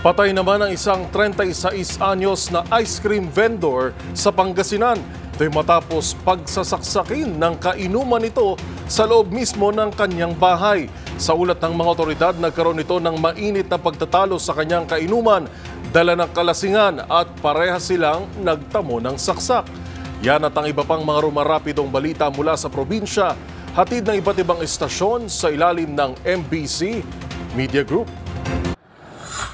Patay naman ang isang 36 anyos na ice cream vendor sa Pangasinan. Ito'y matapos pagsasaksakin ng kainuman ito sa loob mismo ng kanyang bahay. Sa ulat ng mga otoridad, nagkaroon ito ng mainit na pagtatalo sa kanyang kainuman, dala ng kalasingan at pareha silang nagtamo ng saksak. Yan at ang iba pang mga rumarapidong balita mula sa probinsya, hatid ng iba't ibang istasyon sa ilalim ng MBC Media Group.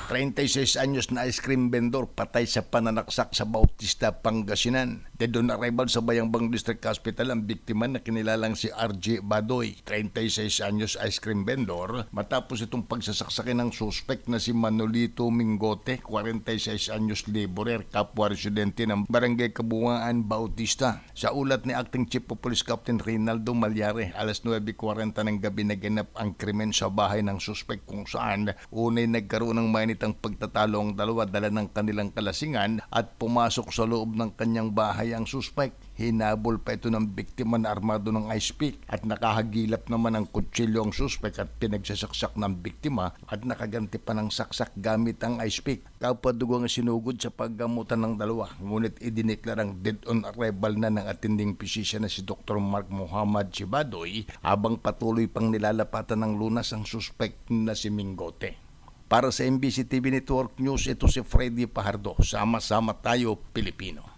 36 anyos na ice cream vendor patay sa pananaksak sa Bautista, Pangasinan. Dead on arrival sa Bayangbang District Hospital ang biktima na kinilalang si RJ Badoy, 36 anyos ice cream vendor, matapos itong pagsasaksakin ng suspect na si Manolito Mingote, 46 anyos laborer, kapwa residente ng Barangay Kabungaan, Bautista. Sa ulat ni Acting Chief of Police Captain Rinaldo Malyare, alas 9.40 ng gabi naganap ang krimen sa bahay ng suspect kung saan unay nagkaroon ng mainit ulit pagtatalo ang dalawa dala ng kanilang kalasingan at pumasok sa loob ng kanyang bahay ang suspect. Hinabol pa ito ng biktima na armado ng ice pick at nakahagilap naman ang kutsilyo ang suspect at pinagsasaksak ng biktima at nakaganti pa ng saksak gamit ang ice pick. Kapadugo ang sinugod sa paggamutan ng dalawa ngunit idineklarang dead on arrival na ng atinding physician na si Dr. Mark Muhammad Chibadoy habang patuloy pang nilalapatan ng lunas ang suspect na si Mingote. Para sa MBC TV Network News, ito si Freddy Pahardo. Sama-sama tayo, Pilipino.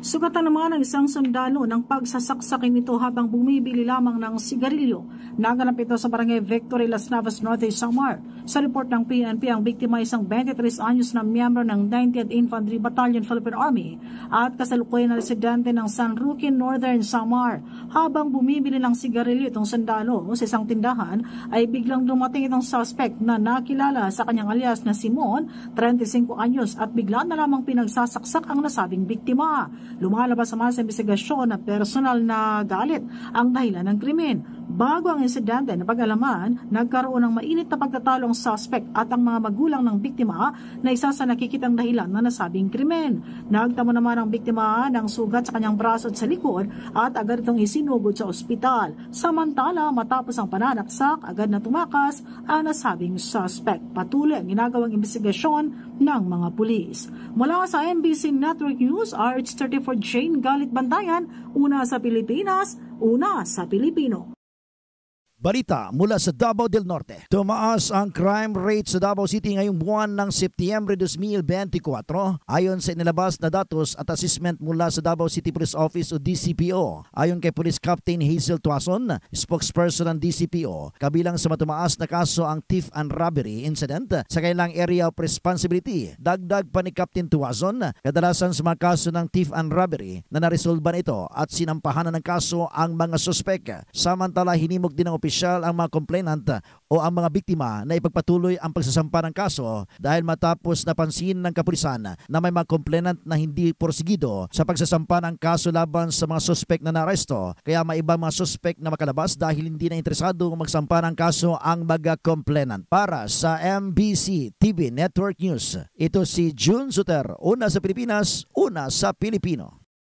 Sugatan naman ang isang sundalo ng pagsasaksakin nito habang bumibili lamang ng sigarilyo. Naganap ito sa barangay Victory, Las Navas, Norte, Samar. Sa report ng PNP, ang biktima ay isang 23-anyos na miyembro ng 90th Infantry Battalion Philippine Army at kasalukuyan na residente ng San Roque, Northern Samar. Habang bumibili ng sigarilyo itong sundalo sa isang tindahan, ay biglang dumating itong suspect na nakilala sa kanyang alias na Simon, 35 anyos at bigla na lamang pinagsasaksak ang nasabing biktima. Lumalabas sa mga sa investigasyon na personal na galit ang dahilan ng krimen. Bago ang insidente na pag-alaman, nagkaroon ng mainit na pagtatalo ang suspect at ang mga magulang ng biktima na isa sa nakikitang dahilan na nasabing krimen. Nagtamo naman ang biktima ng sugat sa kanyang braso at sa likod at agad itong isinugod sa ospital. Samantala, matapos ang pananaksak, agad na tumakas ang nasabing suspect. Patuloy ang ginagawang investigasyon ng mga pulis. Mula sa MBC Network News, RH34 Jane Galit Bantayan, una sa Pilipinas, una sa Pilipino. Balita mula sa Davao del Norte. Tumaas ang crime rate sa Davao City ngayong buwan ng Setyembre 2024 ayon sa inilabas na datos at assessment mula sa Davao City Police Office o DCPO. Ayon kay Police Captain Hazel Tuason, spokesperson ng DCPO, kabilang sa matumaas na kaso ang thief and robbery incident sa kailang area of responsibility. Dagdag pa ni Captain Tuason, kadalasan sa mga kaso ng thief and robbery na naresolban ito at sinampahanan ng kaso ang mga suspek. Samantala hinimok din ng opisyal ang mga complainant o ang mga biktima na ipagpatuloy ang pagsasampa ng kaso dahil matapos napansin ng kapulisan na may mga complainant na hindi porsigido sa pagsasampa ng kaso laban sa mga suspect na naresto kaya may ibang mga suspect na makalabas dahil hindi na interesado magsampa ng kaso ang mga complainant. Para sa MBC TV Network News, ito si June Suter, una sa Pilipinas, una sa Pilipino.